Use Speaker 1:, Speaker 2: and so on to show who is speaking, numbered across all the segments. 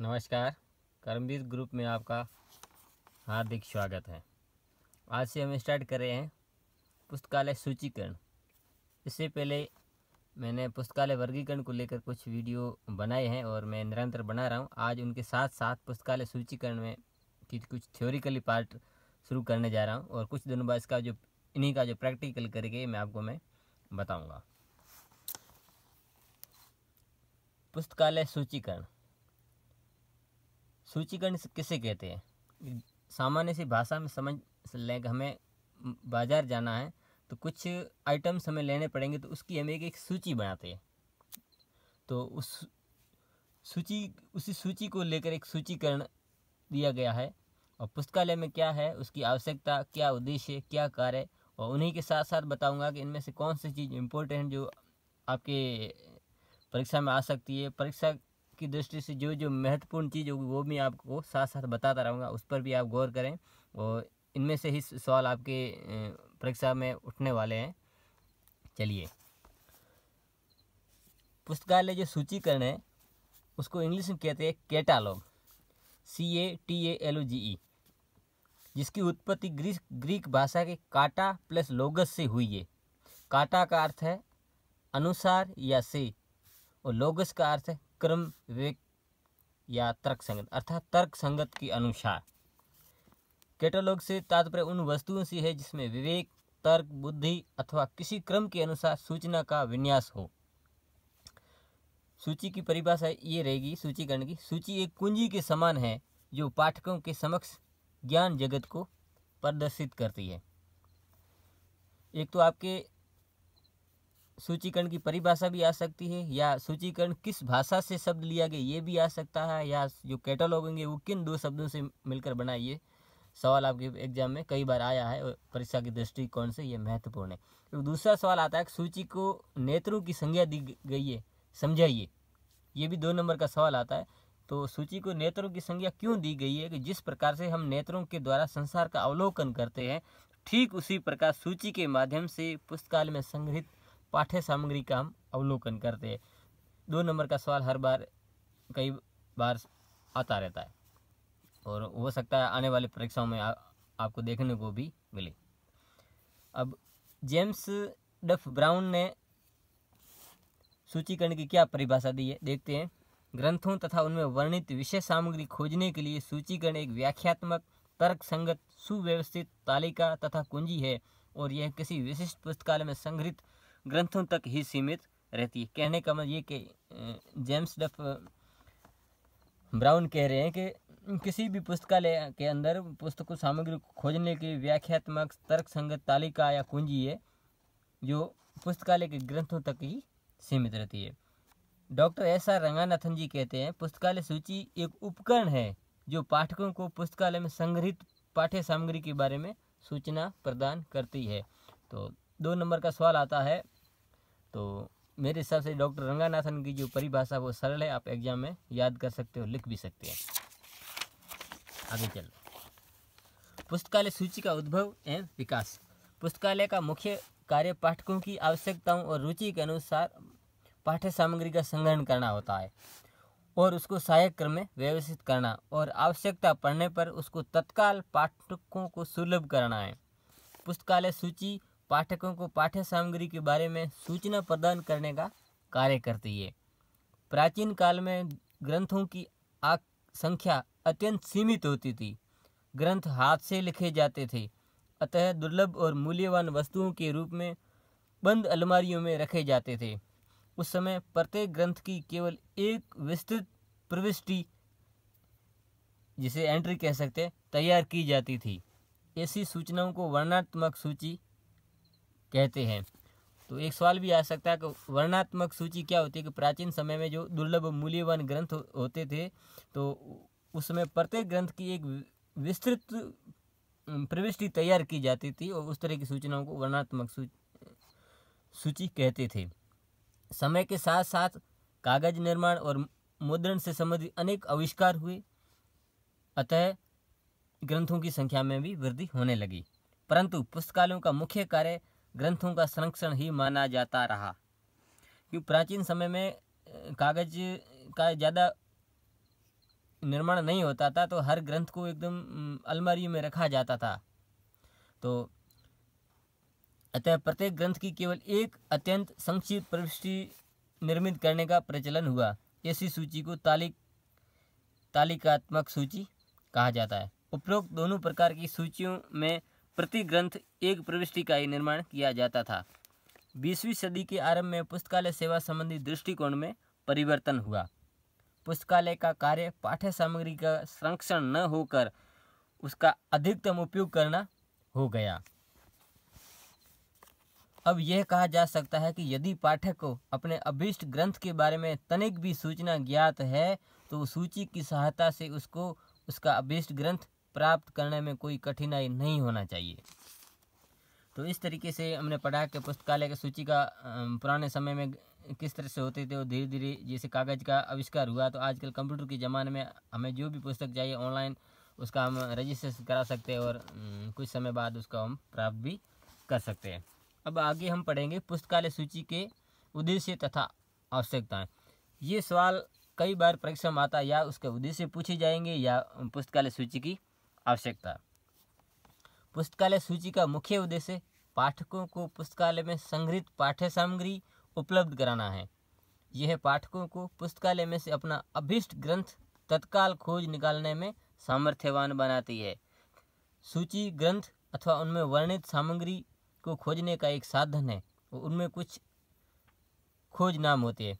Speaker 1: नमस्कार कर्मवीर ग्रुप में आपका हार्दिक स्वागत है आज से हम स्टार्ट कर रहे हैं पुस्तकालय सूचीकरण इससे पहले मैंने पुस्तकालय वर्गीकरण को लेकर कुछ वीडियो बनाए हैं और मैं निरंतर बना रहा हूं आज उनके साथ साथ पुस्तकालय सूचीकरण में की कुछ थ्योरिकली पार्ट शुरू करने जा रहा हूं और कुछ दिनों बाद इसका जो इन्हीं का जो प्रैक्टिकल करके मैं आपको मैं बताऊँगा पुस्तकालय सूचीकरण सूचीकरण किसे कहते हैं सामान्य सी भाषा में समझ लें हमें बाज़ार जाना है तो कुछ आइटम्स हमें लेने पड़ेंगे तो उसकी हम एक एक सूची बनाते हैं तो उस सूची उसी सूची को लेकर एक सूचीकरण दिया गया है और पुस्तकालय में क्या है उसकी आवश्यकता क्या उद्देश्य क्या कार्य और उन्हीं के साथ साथ बताऊंगा कि इनमें से कौन सी चीज़ इम्पोर्टेंट जो आपके परीक्षा में आ सकती है परीक्षा की दृष्टि से जो जो महत्वपूर्ण चीज़ होगी वो भी आपको साथ साथ बताता रहूँगा उस पर भी आप गौर करें और इनमें से ही सवाल आपके परीक्षा में उठने वाले हैं चलिए पुस्तकालय जो सूचीकरण है उसको इंग्लिश में कहते हैं catalogue C A T A L O G E जिसकी उत्पत्ति ग्रीक ग्रीक भाषा के काटा प्लस लोगस से हुई है काटा का अर्थ है अनुसार या से और लोगस का अर्थ है क्रम विवेक या तर्क संगत अर्थात तर्क संगत के अनुसार कैटलॉग से तात्पर्य उन वस्तुओं से है जिसमें विवेक तर्क बुद्धि अथवा किसी क्रम के अनुसार सूचना का विन्यास हो सूची की परिभाषा ये रहेगी सूचीकरण की सूची एक कुंजी के समान है जो पाठकों के समक्ष ज्ञान जगत को प्रदर्शित करती है एक तो आपके सूचीकरण की परिभाषा भी आ सकती है या सूचीकरण किस भाषा से शब्द लिया गया ये भी आ सकता है या जो कैटलॉग होंगे वो किन दो शब्दों से मिलकर बनाइए सवाल आपके एग्जाम में कई बार आया है परीक्षा दृष्टि दृष्टिकोण से ये महत्वपूर्ण है तो दूसरा सवाल आता है सूची को नेत्रों की संज्ञा दी गई है समझाइए ये भी दो नंबर का सवाल आता है तो सूची को नेत्रों की संज्ञा क्यों दी गई है कि जिस प्रकार से हम नेत्रों के द्वारा संसार का अवलोकन करते हैं ठीक उसी प्रकार सूची के माध्यम से पुस्तकालय में संग्रहित पाठ्य सामग्री का हम अवलोकन करते हैं दो नंबर का सवाल हर बार कई बार आता रहता है और हो सकता है आने वाली परीक्षाओं में आ, आपको देखने को भी मिले अब जेम्स डफ ब्राउन ने सूचीकरण की क्या परिभाषा दी है देखते हैं ग्रंथों तथा उनमें वर्णित विषय सामग्री खोजने के लिए सूचीकरण एक व्याख्यात्मक तर्क संगत सुव्यवस्थित तालिका तथा कुंजी है और यह किसी विशिष्ट पुस्तकालय में संग्रहित ग्रंथों तक ही सीमित रहती है कहने का मतलब ये कि जेम्स डफ ब्राउन कह रहे हैं कि किसी भी पुस्तकालय के अंदर पुस्तक सामग्री को खोजने की व्याख्यात्मक तर्क संगत तालिका या कुंजी है जो पुस्तकालय के ग्रंथों तक ही सीमित रहती है doctor S R Ranganathan ji कहते हैं पुस्तकालय सूची एक उपकरण है जो पाठकों को पुस्तकालय में संग्रहित पाठ्य सामग्री के बारे में सूचना प्रदान करती है तो दो नंबर का सवाल आता है तो मेरे हिसाब से डॉक्टर रंगानाथन की जो परिभाषा वो सरल है आप एग्जाम में याद कर सकते हो लिख भी सकते हैं आगे चलो पुस्तकालय सूची का उद्भव एवं विकास पुस्तकालय का मुख्य कार्य पाठकों की आवश्यकताओं और रुचि के अनुसार पाठ्य सामग्री का संग्रहण करना होता है और उसको सहायक क्रम में व्यवस्थित करना और आवश्यकता पड़ने पर उसको तत्काल पाठकों को सुलभ करना है पुस्तकालय सूची पाठकों को पाठ्य सामग्री के बारे में सूचना प्रदान करने का कार्य करती है प्राचीन काल में ग्रंथों की संख्या अत्यंत सीमित होती थी ग्रंथ हाथ से लिखे जाते थे अतः दुर्लभ और मूल्यवान वस्तुओं के रूप में बंद अलमारियों में रखे जाते थे उस समय प्रत्येक ग्रंथ की केवल एक विस्तृत प्रविष्टि जिसे एंट्री कह सकते तैयार की जाती थी ऐसी सूचनाओं को वर्णात्मक सूची कहते हैं तो एक सवाल भी आ सकता है कि वर्णात्मक सूची क्या होती है कि प्राचीन समय में जो दुर्लभ मूल्यवान ग्रंथ होते थे तो उसमें प्रत्येक ग्रंथ की एक विस्तृत प्रविष्टि तैयार की जाती थी और उस तरह की सूचनाओं को वर्णात्मक सूची कहते थे समय के साथ साथ कागज निर्माण और मुद्रण से संबंधित अनेक आविष्कार हुए अतः ग्रंथों की संख्या में भी वृद्धि होने लगी परंतु पुस्तकालयों का मुख्य कार्य ग्रंथों का संरक्षण ही माना जाता रहा क्यों प्राचीन समय में कागज का ज़्यादा निर्माण नहीं होता था तो हर ग्रंथ को एकदम अलमारी में रखा जाता था तो अतः प्रत्येक ग्रंथ की केवल एक अत्यंत संक्षिप्त प्रविष्टि निर्मित करने का प्रचलन हुआ ऐसी सूची को तालिक तालिकात्मक सूची कहा जाता है उपरोक्त दोनों प्रकार की सूचियों में प्रति ग्रंथ एक प्रविष्टि का ही निर्माण किया जाता था बीसवीं सदी के आरंभ में पुस्तकालय सेवा संबंधी दृष्टिकोण में परिवर्तन हुआ पुस्तकालय का कार्य पाठ्य सामग्री का संरक्षण न होकर उसका अधिकतम उपयोग करना हो गया अब यह कहा जा सकता है कि यदि पाठक को अपने अभिष्ट ग्रंथ के बारे में तनिक भी सूचना ज्ञात है तो सूची की सहायता से उसको उसका अभिष्ट ग्रंथ प्राप्त करने में कोई कठिनाई नहीं होना चाहिए तो इस तरीके से हमने पढ़ा कि पुस्तकालय की सूची का पुराने समय में किस तरह से होते थे और धीरे धीरे जैसे कागज़ का आविष्कार हुआ तो आजकल कंप्यूटर के ज़माने में हमें जो भी पुस्तक चाहिए ऑनलाइन उसका हम रजिस्ट्रेशन करा सकते हैं और कुछ समय बाद उसका हम प्राप्त भी कर सकते हैं अब आगे हम पढ़ेंगे पुस्तकालय सूची के उद्देश्य तथा आवश्यकताएँ ये सवाल कई बार परीक्षा में आता या उसके उद्देश्य पूछे जाएंगे या पुस्तकालय सूची की आवश्यकता पुस्तकालय सूची का मुख्य उद्देश्य पाठकों को पुस्तकालय में संग्रहित पाठ्य सामग्री उपलब्ध कराना है यह पाठकों को पुस्तकालय में से अपना अभिष्ट ग्रंथ तत्काल खोज निकालने में सामर्थ्यवान बनाती है सूची ग्रंथ अथवा उनमें वर्णित सामग्री को खोजने का एक साधन है उनमें कुछ खोज नाम होते हैं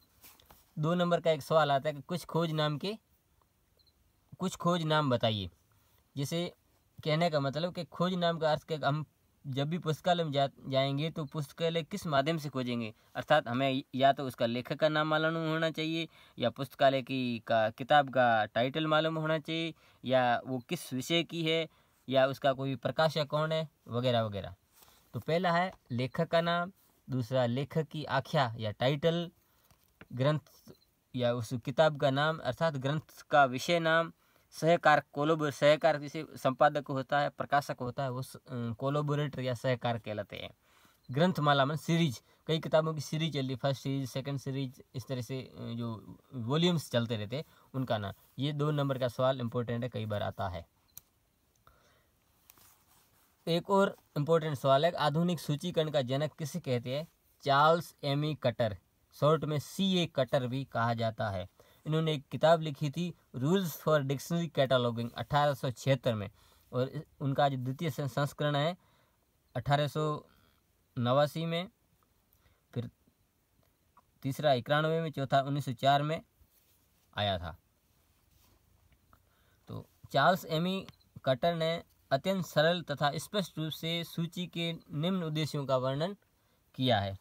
Speaker 1: दो नंबर का एक सवाल आता है कि कुछ खोज नाम के कुछ खोज नाम बताइए जिसे कहने का मतलब कि खोज नाम का अर्थ हम जब भी पुस्तकालय में जा जाएंगे तो पुस्तकालय किस माध्यम से खोजेंगे अर्थात हमें या तो उसका लेखक का नाम मालूम होना चाहिए या पुस्तकालय की का किताब का टाइटल मालूम होना चाहिए या वो किस विषय की है या उसका कोई प्रकाशक कौन है वगैरह वगैरह तो पहला है लेखक का नाम दूसरा लेखक की आख्या या टाइटल ग्रंथ या उस किताब का नाम अर्थात ग्रंथ का विषय नाम सहकार कोलोब सहकार किसी संपादक होता है प्रकाशक होता है वो कोलोबोरेटर या सहकार कहलाते हैं ग्रंथमाला में सीरीज कई किताबों की सीरीज चल रही फर्स्ट सीरीज सेकंड सीरीज इस तरह से जो वॉल्यूम्स चलते रहते हैं उनका ना ये दो नंबर का सवाल इम्पोर्टेंट है कई बार आता है एक और इम्पोर्टेंट सवाल है आधुनिक सूचीकरण का जनक किसे कहते हैं चार्ल्स एमी कटर शॉर्ट में सी ए कटर भी कहा जाता है इन्होंने एक किताब लिखी थी रूल्स फॉर डिक्शनरी कैटालॉगिंग अठारह में और उनका आज द्वितीय संस्करण है अठारह में फिर तीसरा इक्यानवे में चौथा 1904 में आया था तो चार्ल्स एमी कटर ने अत्यंत सरल तथा स्पष्ट रूप से सूची के निम्न उद्देश्यों का वर्णन किया है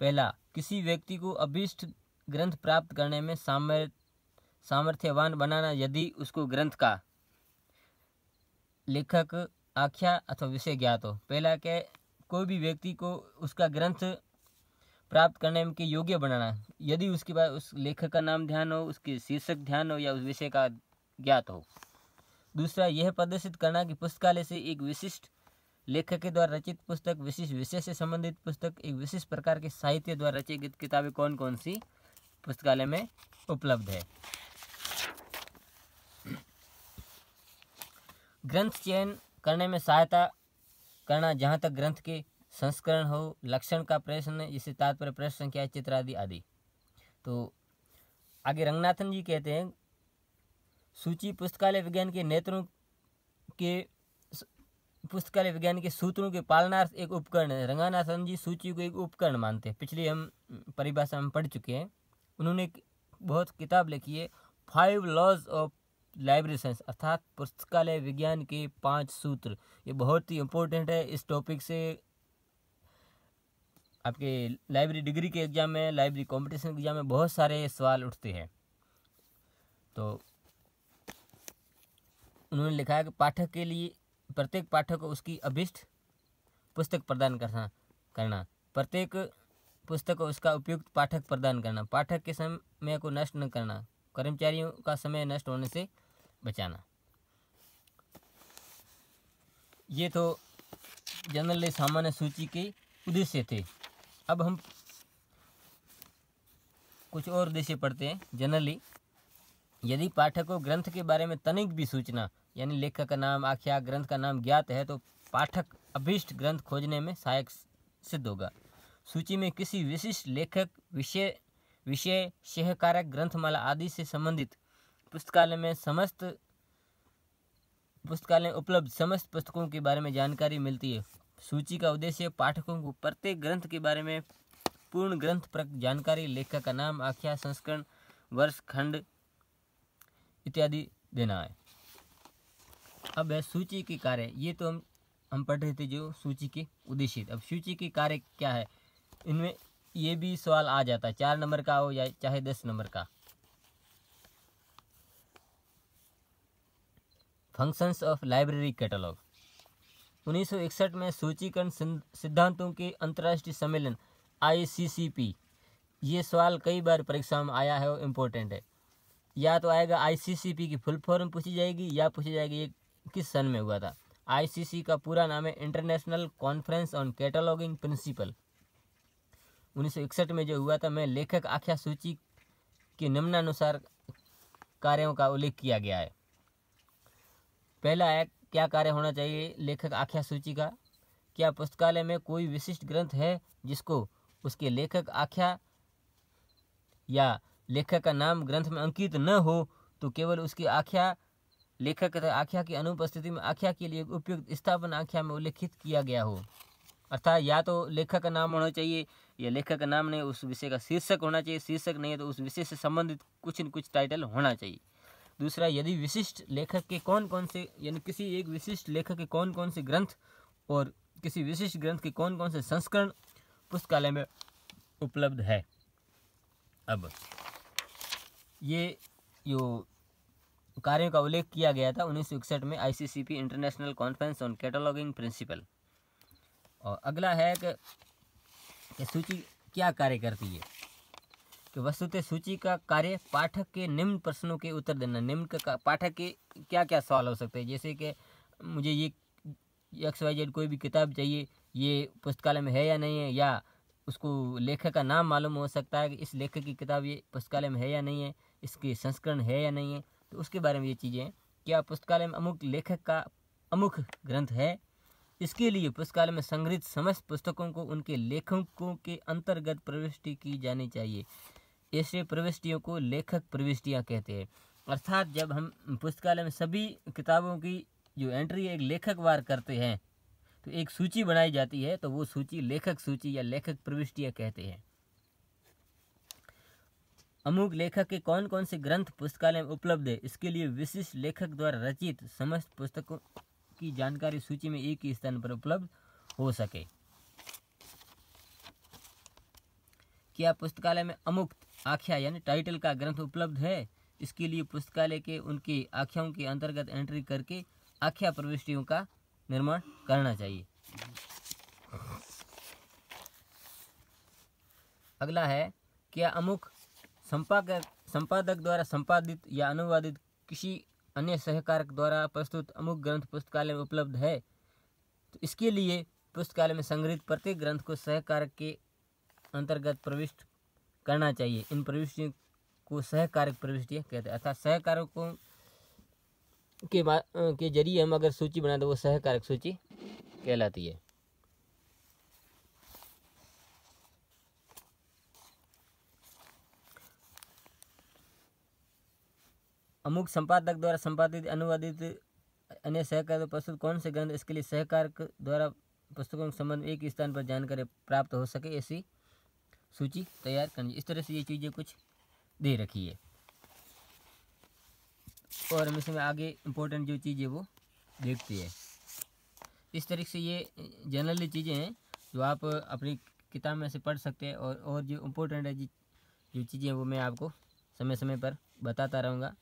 Speaker 1: पहला किसी व्यक्ति को अभिष्ट ग्रंथ प्राप्त करने में सामर्थ सामर्थ्यवान बनाना यदि उसको ग्रंथ का लेखक आख्या अथवा विषय ज्ञात हो पहला के कोई भी व्यक्ति को उसका ग्रंथ प्राप्त करने के योग्य बनाना यदि उसके बाद उस लेखक का नाम ध्यान हो उसके शीर्षक ध्यान हो या उस विषय का ज्ञात हो दूसरा यह प्रदर्शित करना कि पुस्तकालय से एक विशिष्ट लेखक के द्वारा रचित पुस्तक विशिष्ट विषय से संबंधित पुस्तक एक विशिष्ट प्रकार के साहित्य द्वारा रचित किताबें कौन कौन सी पुस्तकालय में उपलब्ध है ग्रंथ चयन करने में सहायता करना जहाँ तक ग्रंथ के संस्करण हो लक्षण का प्रश्न जिसे तात्पर्य प्रश्न संख्या चित्र आदि आदि तो आगे रंगनाथन जी कहते हैं सूची पुस्तकालय विज्ञान के नेत्रों के पुस्तकालय विज्ञान के सूत्रों के पालनार्थ एक उपकरण है रंगानाथन जी सूची को एक उपकरण मानते हैं पिछली हम परिभाषा में पढ़ चुके हैं उन्होंने बहुत किताब लिखी है five laws of library science अर्थात पुस्तकालय विज्ञान के पांच सूत्र ये बहुत ही इम्पोर्टेंट है इस टॉपिक से आपके लाइब्रेरी डिग्री के एग्ज़ाम में लाइब्रेरी कॉम्पिटिशन एग्ज़ाम में बहुत सारे सवाल उठते हैं तो उन्होंने लिखा है कि पाठक के लिए प्रत्येक पाठक को उसकी अभिष्ट पुस्तक प्रदान करना करना प्रत्येक पुस्तक को उसका उपयुक्त पाठक प्रदान करना पाठक के समय को नष्ट न करना कर्मचारियों का समय नष्ट होने से बचाना ये तो जनरल सामान्य सूची के उद्देश्य थे अब हम कुछ और उद्देश्य पढ़ते हैं जनरली यदि पाठक को ग्रंथ के बारे में तनिक भी सूचना यानी लेखक का नाम आख्या ग्रंथ का नाम ज्ञात है तो पाठक अभीष्ट ग्रंथ खोजने में सहायक सिद्ध होगा सूची में किसी विशिष्ट लेखक विषय विषय शहकारक ग्रंथमाला आदि से संबंधित पुस्तकालय में समस्त पुस्तकालय उपलब्ध समस्त पुस्तकों के बारे में जानकारी मिलती है सूची का उद्देश्य पाठकों को प्रत्येक ग्रंथ के बारे में पूर्ण ग्रंथ पर जानकारी लेखक का नाम आख्या संस्करण वर्ष खंड इत्यादि देना है अब है सूची के कार्य ये तो हम हम पढ़ रहे थे जो सूची के उद्देश्य अब सूची के कार्य क्या है इनमें ये भी सवाल आ जाता है चार नंबर का हो या चाहे दस नंबर का फंक्शंस ऑफ लाइब्रेरी कैटलॉग 1961 में सूचीकरण सिद्धांतों के अंतर्राष्ट्रीय सम्मेलन आईसीसीपी ये सवाल कई बार परीक्षा में आया है और इम्पोर्टेंट है या तो आएगा आईसीसीपी की फुल फॉर्म पूछी जाएगी या पूछी जाएगी ये किस सन में हुआ था आईसीसी का पूरा नाम है international conference on cataloguing principle उन्नीस में जो हुआ था मैं लेखक आख्या सूची के निम्नानुसार कार्यों का उल्लेख किया गया है पहला है क्या कार्य होना चाहिए लेखक आख्या सूची का क्या पुस्तकालय में कोई विशिष्ट ग्रंथ है जिसको उसके लेखक आख्या या लेखक का नाम ग्रंथ में अंकित न हो तो केवल उसकी आख्या लेखक तथा आख्या की अनुपस्थिति में आख्या के लिए उपयुक्त स्थापन आख्या में उल्लेखित किया गया हो अर्थात या तो लेखक का नाम होना चाहिए या लेखक का नाम नहीं उस विषय का शीर्षक होना चाहिए शीर्षक नहीं है तो उस विषय से संबंधित कुछ न कुछ टाइटल होना चाहिए दूसरा यदि विशिष्ट लेखक के कौन कौन से यानी किसी एक विशिष्ट लेखक के कौन कौन से ग्रंथ और किसी विशिष्ट ग्रंथ के कौन कौन से संस्करण पुस्तकालय में उपलब्ध है अब ये जो कार्यों का उल्लेख किया गया था उन्नीस में ICCP international conference on cataloguing principle और अगला है कि यह सूची क्या कार्य करती है कि वस्तुतः सूची का कार्य पाठक के निम्न प्रश्नों के उत्तर देना निम्न का पाठक के क्या क्या सवाल हो सकते हैं जैसे कि मुझे ये एक्स वाई जेड कोई भी किताब चाहिए ये पुस्तकालय में है या नहीं है या उसको लेखक का नाम मालूम हो सकता है कि इस लेखक की किताब ये पुस्तकालय में है या नहीं है इसके संस्करण है या नहीं है तो उसके बारे में ये चीज़ें क्या पुस्तकालय में अमुक लेखक का अमुख ग्रंथ है इसके लिए पुस्तकालय में संग्रहित समस्त पुस्तकों को उनके लेखकों के अंतर्गत प्रविष्टि की जानी चाहिए ऐसे प्रविष्टियों को लेखक प्रविष्टियाँ कहते हैं अर्थात जब हम पुस्तकालय में सभी किताबों की जो एंट्री एक लेखक वार करते हैं तो एक सूची बनाई जाती है तो वो सूची लेखक सूची या लेखक प्रविष्टियाँ कहते हैं अमुक लेखक के कौन कौन से ग्रंथ पुस्तकालय में उपलब्ध है इसके लिए विशिष्ट लेखक द्वारा रचित समस्त पुस्तकों की जानकारी सूची में एक ही स्थान पर उपलब्ध हो सके क्या पुस्तकालय में अमुक्त आख्या यानी टाइटल का ग्रंथ उपलब्ध है इसके लिए पुस्तकालय के उनकी आख्याओं के अंतर्गत एंट्री करके आख्या प्रविष्टियों का निर्माण करना चाहिए अगला है क्या अमुक संपादक संपादक द्वारा संपादित या अनुवादित किसी अन्य सहकारक द्वारा प्रस्तुत अमुक ग्रंथ पुस्तकालय में उपलब्ध है तो इसके लिए पुस्तकालय में संग्रहित प्रत्येक ग्रंथ को सहकारक के अंतर्गत प्रविष्ट करना चाहिए इन प्रविष्टियों को सहकारक प्रविष्टियाँ कहते हैं अर्थात सहकारकों के के जरिए हम अगर सूची बनाए तो वो सहकारक सूची कहलाती है अमुक संपादक द्वारा संपादित अनुवादित अन्य सहकार प्रस्तुत कौन से ग्रंथ इसके लिए सहकार द्वारा पुस्तकों के संबंध में एक स्थान पर जानकारी प्राप्त हो सके ऐसी सूची तैयार करनी इस तरह से ये चीज़ें कुछ दे रखी है और हम इसमें आगे इम्पोर्टेंट जो चीज़ है वो देखते हैं इस तरीके से ये जनरली चीज़ें हैं जो आप अपनी किताब में से पढ़ सकते हैं और और जो इम्पोर्टेंट है जो चीज़ें वो मैं आपको समय समय पर बताता रहूँगा